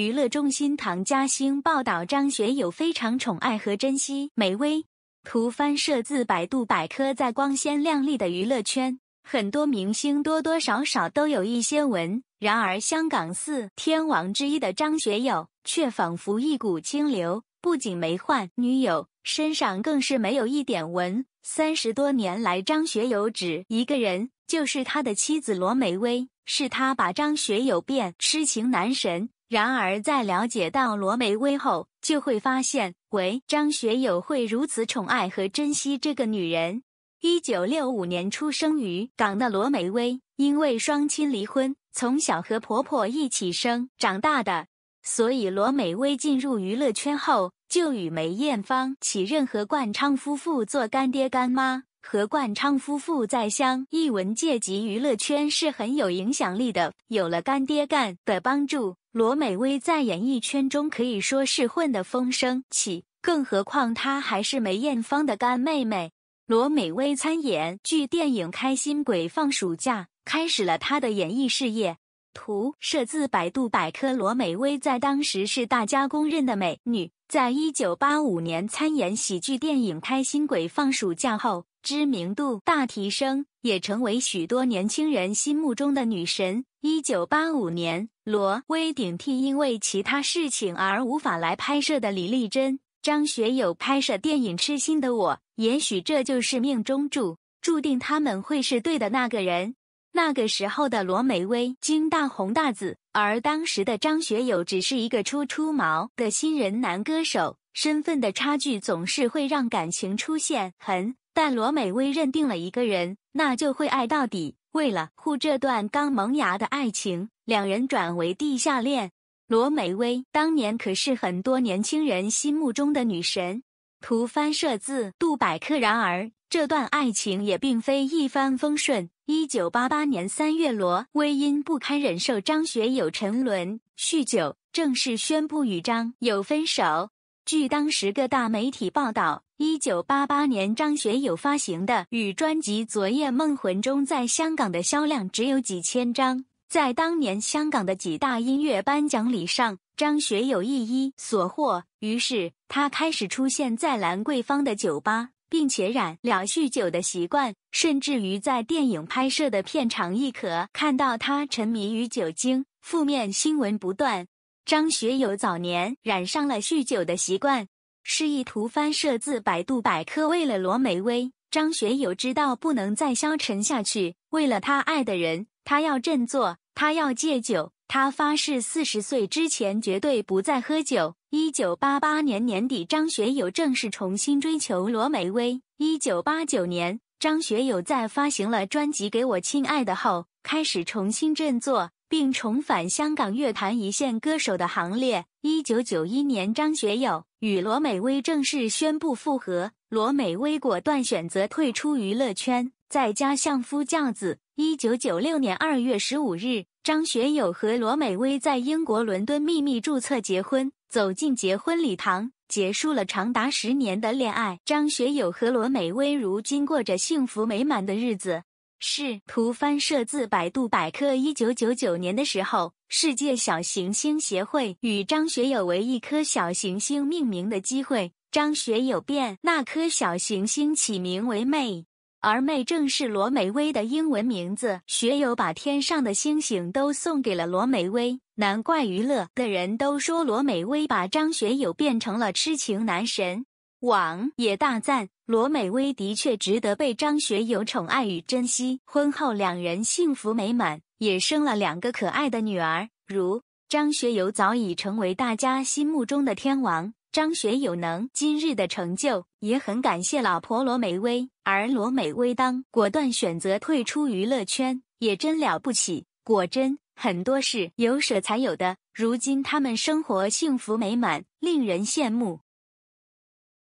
娱乐中心唐嘉兴报道：张学友非常宠爱和珍惜梅威。图翻摄自百度百科。在光鲜亮丽的娱乐圈，很多明星多多少少都有一些纹。然而，香港四天王之一的张学友却仿佛一股清流，不仅没换女友，身上更是没有一点纹。三十多年来，张学友只一个人，就是他的妻子罗美薇，是他把张学友变痴情男神。然而，在了解到罗美薇后，就会发现，喂，张学友会如此宠爱和珍惜这个女人。一九六五年出生于港的罗美薇，因为双亲离婚，从小和婆婆一起生长大的，所以罗美薇进入娱乐圈后，就与梅艳芳、起任和冠昌夫妇做干爹干妈。何冠昌夫妇在香艺文界及娱乐圈是很有影响力的。有了干爹干的帮助，罗美薇在演艺圈中可以说是混得风生起。更何况她还是梅艳芳的干妹妹。罗美薇参演剧电影《开心鬼放暑假》，开始了她的演艺事业。图摄自百度百科。罗美薇在当时是大家公认的美女。在一九八五年参演喜剧电影《开心鬼放暑假》后。知名度大提升，也成为许多年轻人心目中的女神。一九八五年，罗威顶替因为其他事情而无法来拍摄的李丽珍，张学友拍摄电影《痴心的我》。也许这就是命中注注定他们会是对的那个人。那个时候的罗美薇经大红大紫，而当时的张学友只是一个初出茅的新人男歌手，身份的差距总是会让感情出现很但罗美薇认定了一个人，那就会爱到底。为了护这段刚萌芽的爱情，两人转为地下恋。罗美薇当年可是很多年轻人心目中的女神。图翻摄自杜百科。然而，这段爱情也并非一帆风顺。一九八八年三月，罗薇因不堪忍受张学友沉沦酗酒，正式宣布与张有分手。据当时各大媒体报道，一九八八年张学友发行的与专辑《昨夜梦魂》中，在香港的销量只有几千张。在当年香港的几大音乐颁奖礼上，张学友一一所获。于是他开始出现在兰桂坊的酒吧，并且染了酗酒的习惯，甚至于在电影拍摄的片场亦可看到他沉迷于酒精。负面新闻不断。张学友早年染上了酗酒的习惯，示意图翻摄自百度百科。为了罗美薇，张学友知道不能再消沉下去，为了他爱的人，他要振作，他要戒酒，他发誓四十岁之前绝对不再喝酒。一九八八年年底，张学友正式重新追求罗美薇。一九八九年，张学友在发行了专辑《给我亲爱的》后，开始重新振作。并重返香港乐坛一线歌手的行列。一九九一年，张学友与罗美薇正式宣布复合，罗美薇果断选择退出娱乐圈，在家相夫教子。一九九六年二月十五日，张学友和罗美薇在英国伦敦秘密注册结婚，走进结婚礼堂，结束了长达十年的恋爱。张学友和罗美薇如今过着幸福美满的日子。是，图翻摄自百度百科。一九九九年的时候，世界小行星协会与张学友为一颗小行星命名的机会，张学友便那颗小行星起名为“妹”，而“妹”正是罗美薇的英文名字。学友把天上的星星都送给了罗美薇，难怪娱乐的人都说罗美薇把张学友变成了痴情男神。网也大赞罗美薇的确值得被张学友宠爱与珍惜。婚后两人幸福美满，也生了两个可爱的女儿。如张学友早已成为大家心目中的天王，张学友能今日的成就，也很感谢老婆罗美薇。而罗美薇当果断选择退出娱乐圈，也真了不起。果真，很多事有舍才有的。如今他们生活幸福美满，令人羡慕。